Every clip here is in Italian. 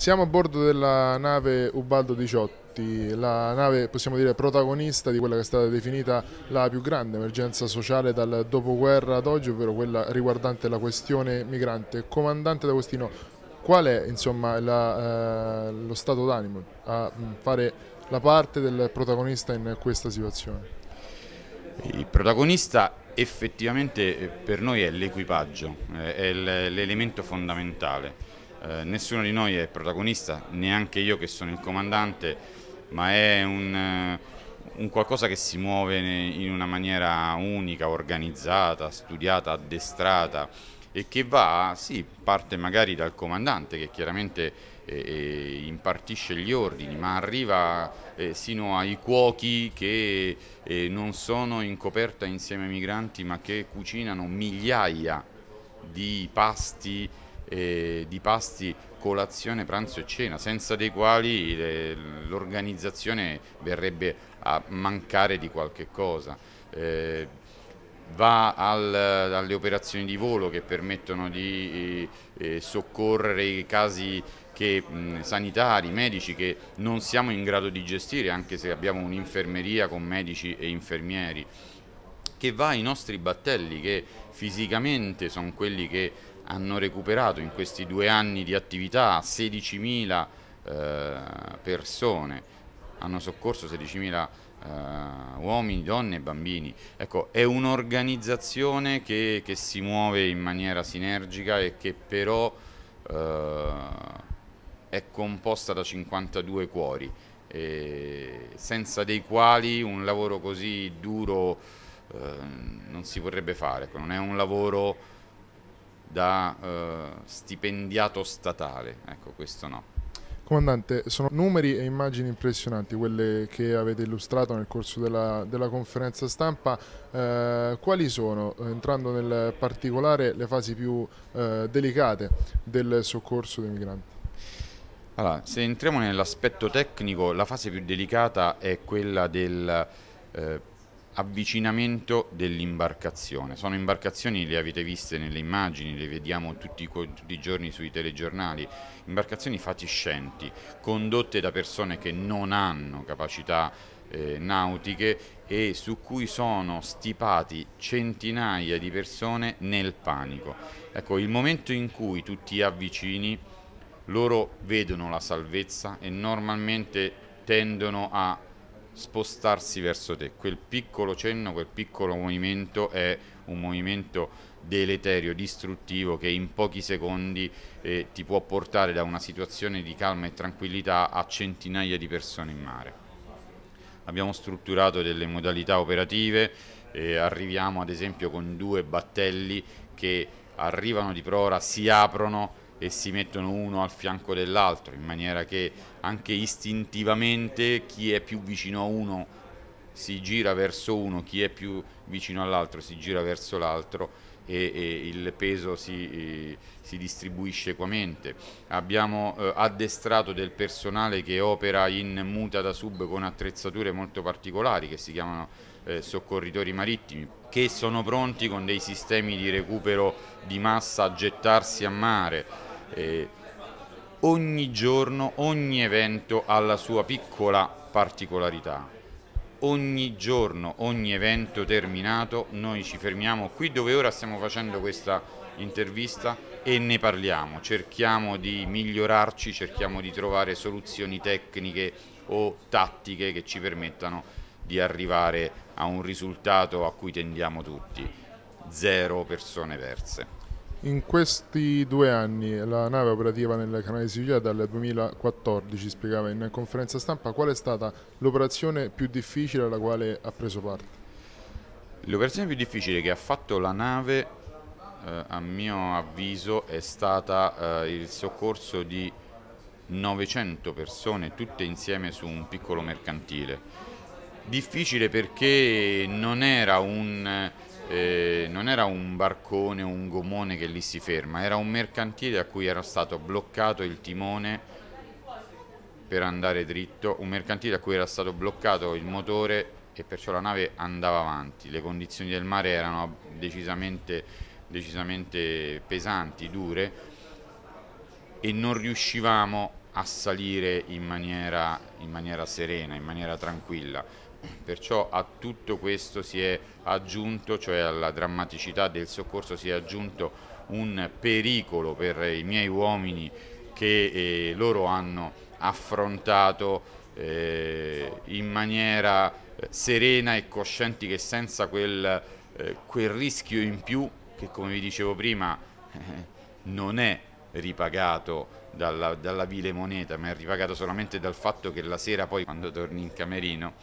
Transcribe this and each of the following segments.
Siamo a bordo della nave Ubaldo 18, la nave possiamo dire protagonista di quella che è stata definita la più grande emergenza sociale dal dopoguerra ad oggi, ovvero quella riguardante la questione migrante. Comandante D'Agostino, qual è insomma, la, eh, lo stato d'animo a mm, fare la parte del protagonista in questa situazione? Il protagonista effettivamente eh, per noi è l'equipaggio, eh, è l'elemento fondamentale eh, nessuno di noi è protagonista, neanche io che sono il comandante, ma è un, eh, un qualcosa che si muove in una maniera unica, organizzata, studiata, addestrata e che va, sì, parte magari dal comandante che chiaramente eh, eh, impartisce gli ordini, ma arriva eh, sino ai cuochi che eh, non sono in coperta insieme ai migranti, ma che cucinano migliaia di pasti eh, di pasti colazione, pranzo e cena, senza dei quali eh, l'organizzazione verrebbe a mancare di qualche cosa. Eh, va al, alle operazioni di volo che permettono di eh, eh, soccorrere i casi che, mh, sanitari, medici che non siamo in grado di gestire anche se abbiamo un'infermeria con medici e infermieri che va ai nostri battelli che fisicamente sono quelli che hanno recuperato in questi due anni di attività 16.000 eh, persone, hanno soccorso 16.000 eh, uomini, donne e bambini. Ecco, è un'organizzazione che, che, si muove in maniera sinergica e che però eh, è composta da 52 cuori, senza dei quali un lavoro così duro eh, non si potrebbe fare, ecco, non è un lavoro da eh, stipendiato statale, ecco questo no. Comandante, sono numeri e immagini impressionanti quelle che avete illustrato nel corso della, della conferenza stampa. Eh, quali sono, entrando nel particolare, le fasi più eh, delicate del soccorso dei migranti? Allora, se entriamo nell'aspetto tecnico, la fase più delicata è quella del eh, avvicinamento dell'imbarcazione. Sono imbarcazioni, le avete viste nelle immagini, le vediamo tutti, tutti, i giorni sui telegiornali, imbarcazioni fatiscenti, condotte da persone che non hanno capacità eh, nautiche e su cui sono stipati centinaia di persone nel panico. Ecco, il momento in cui tu ti avvicini, loro vedono la salvezza e normalmente tendono a spostarsi verso te. Quel piccolo cenno, quel piccolo movimento è un movimento deleterio, distruttivo che in pochi secondi eh, ti può portare da una situazione di calma e tranquillità a centinaia di persone in mare. Abbiamo strutturato delle modalità operative, eh, arriviamo ad esempio con due battelli che arrivano di prora, si aprono e si mettono uno al fianco dell'altro in maniera che anche istintivamente chi è più vicino a uno si gira verso uno, chi è più vicino all'altro si gira verso l'altro e, e, il peso si, si distribuisce equamente. Abbiamo eh, addestrato del personale che opera in muta da sub con attrezzature molto particolari che si chiamano eh, soccorritori marittimi che sono pronti con dei sistemi di recupero di massa a gettarsi a mare eh, ogni giorno, ogni evento ha la sua piccola particolarità. Ogni giorno, ogni evento terminato, noi ci fermiamo qui dove ora stiamo facendo questa intervista e ne parliamo, cerchiamo di migliorarci, cerchiamo di trovare soluzioni tecniche o tattiche che ci permettano di arrivare a un risultato a cui tendiamo tutti, zero persone perse. In questi due anni la nave operativa nel canale Siviglia dal 2014, spiegava in conferenza stampa, qual è stata l'operazione più difficile alla quale ha preso parte? L'operazione più difficile che ha fatto la nave, eh, a mio avviso, è stata eh, il soccorso di 900 persone tutte insieme su un piccolo mercantile. Difficile perché non era un eh, non era un barcone o un gomone che lì si ferma, era un mercantile a cui era stato bloccato il timone per andare dritto, un mercantile a cui era stato bloccato il motore e perciò la nave andava avanti, le condizioni del mare erano decisamente, decisamente pesanti, dure e non riuscivamo a salire in maniera, in maniera serena, in maniera tranquilla Perciò a tutto questo si è aggiunto, cioè alla drammaticità del soccorso, si è aggiunto un pericolo per i miei uomini che eh, loro hanno affrontato eh, in maniera eh, serena e coscienti che senza quel, eh, quel, rischio in più che come vi dicevo prima eh, non è ripagato dalla, dalla vile moneta ma è ripagato solamente dal fatto che la sera poi quando torni in camerino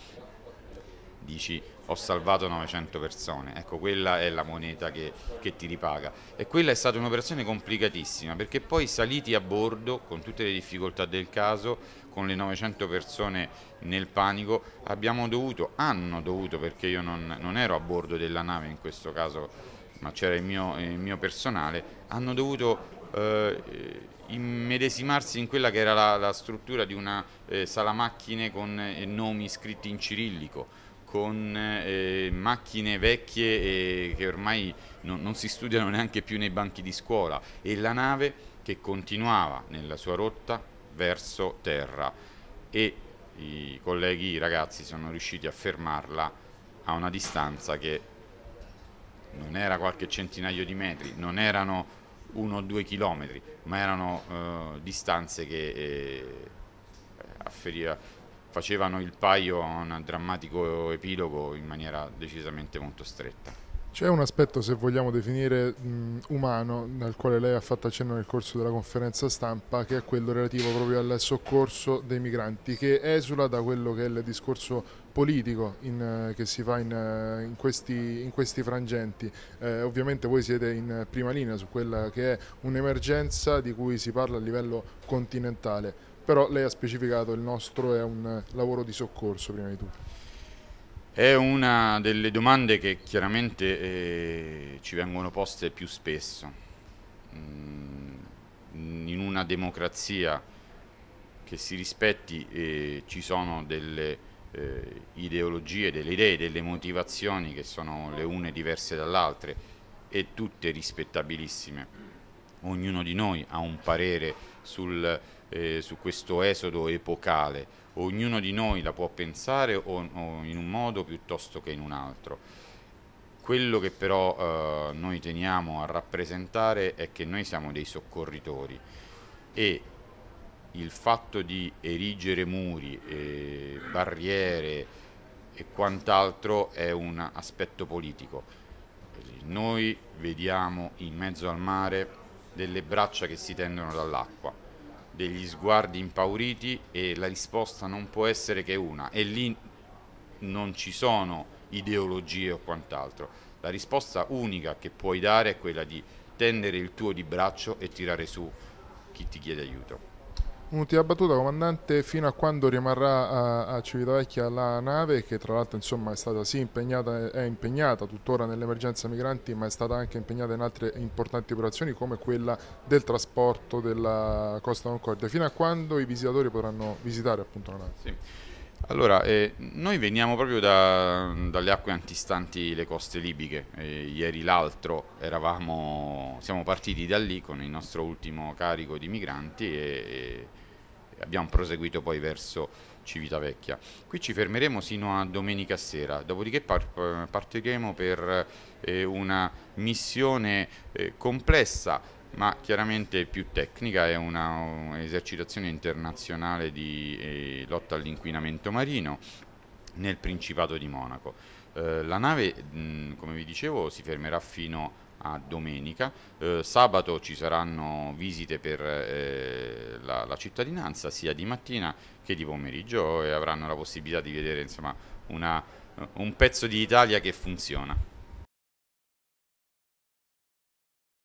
dici ho salvato 900 persone, ecco quella è la moneta che, che ti ripaga e quella è stata un'operazione complicatissima perché poi saliti a bordo con tutte le difficoltà del caso, con le 900 persone nel panico, abbiamo dovuto, hanno dovuto perché io non, non ero a bordo della nave in questo caso ma c'era il, il mio, personale, hanno dovuto eh, immedesimarsi in quella che era la, la struttura di una eh, sala macchine con eh, nomi scritti in cirillico con eh, macchine vecchie che ormai non, non si studiano neanche più nei banchi di scuola e la nave che continuava nella sua rotta verso terra e i colleghi, i ragazzi sono riusciti a fermarla a una distanza che non era qualche centinaio di metri, non erano uno o due chilometri, ma erano eh, distanze che eh, afferiva, facevano il paio a un drammatico epilogo in maniera decisamente molto stretta. C'è un aspetto, se vogliamo definire mh, umano, al quale lei ha fatto accenno nel corso della conferenza stampa, che è quello relativo proprio al soccorso dei migranti, che esula da quello che è il discorso politico in, eh, che si fa in, eh, in, questi, in questi, frangenti. Eh, ovviamente voi siete in prima linea su quella che è un'emergenza di cui si parla a livello continentale però lei ha specificato il nostro è un lavoro di soccorso prima di tutto. È una delle domande che chiaramente eh, ci vengono poste più spesso. Mm, in una democrazia che si rispetti eh, ci sono delle eh, ideologie, delle idee, delle motivazioni che sono le une diverse dall'altra e tutte rispettabilissime. Ognuno di noi ha un parere sul eh, su questo esodo epocale. Ognuno di noi la può pensare o, o in un modo piuttosto che in un altro. Quello che però eh, noi teniamo a rappresentare è che noi siamo dei soccorritori e il fatto di erigere muri, eh, barriere e quant'altro è un aspetto politico. Noi vediamo in mezzo al mare delle braccia che si tendono dall'acqua degli sguardi impauriti e la risposta non può essere che una e lì non ci sono ideologie o quant'altro. La risposta unica che puoi dare è quella di tendere il tuo di braccio e tirare su chi ti chiede aiuto. Un'ultima battuta, comandante, fino a quando rimarrà a, a Civitavecchia la nave, che tra l'altro è stata sì impegnata, è impegnata tuttora nell'emergenza migranti, ma è stata anche impegnata in altre importanti operazioni come quella del trasporto della Costa Concordia, fino a quando i visitatori potranno visitare appunto la nave? Sì. Allora, eh, noi veniamo proprio da, dalle acque antistanti le coste libiche. Eh, ieri l'altro siamo partiti da lì con il nostro ultimo carico di migranti e, abbiamo proseguito poi verso Civitavecchia. Qui ci fermeremo sino a domenica sera, dopodiché par eh, partiremo per eh, una missione eh, complessa ma chiaramente più tecnica, è un'esercitazione eh, internazionale di eh, lotta all'inquinamento marino nel Principato di Monaco. Eh, la nave, mh, come vi dicevo, si fermerà fino a a domenica, eh, sabato ci saranno visite per eh, la, la, cittadinanza sia di mattina che di pomeriggio e avranno la possibilità di vedere insomma, una, un pezzo di Italia che funziona.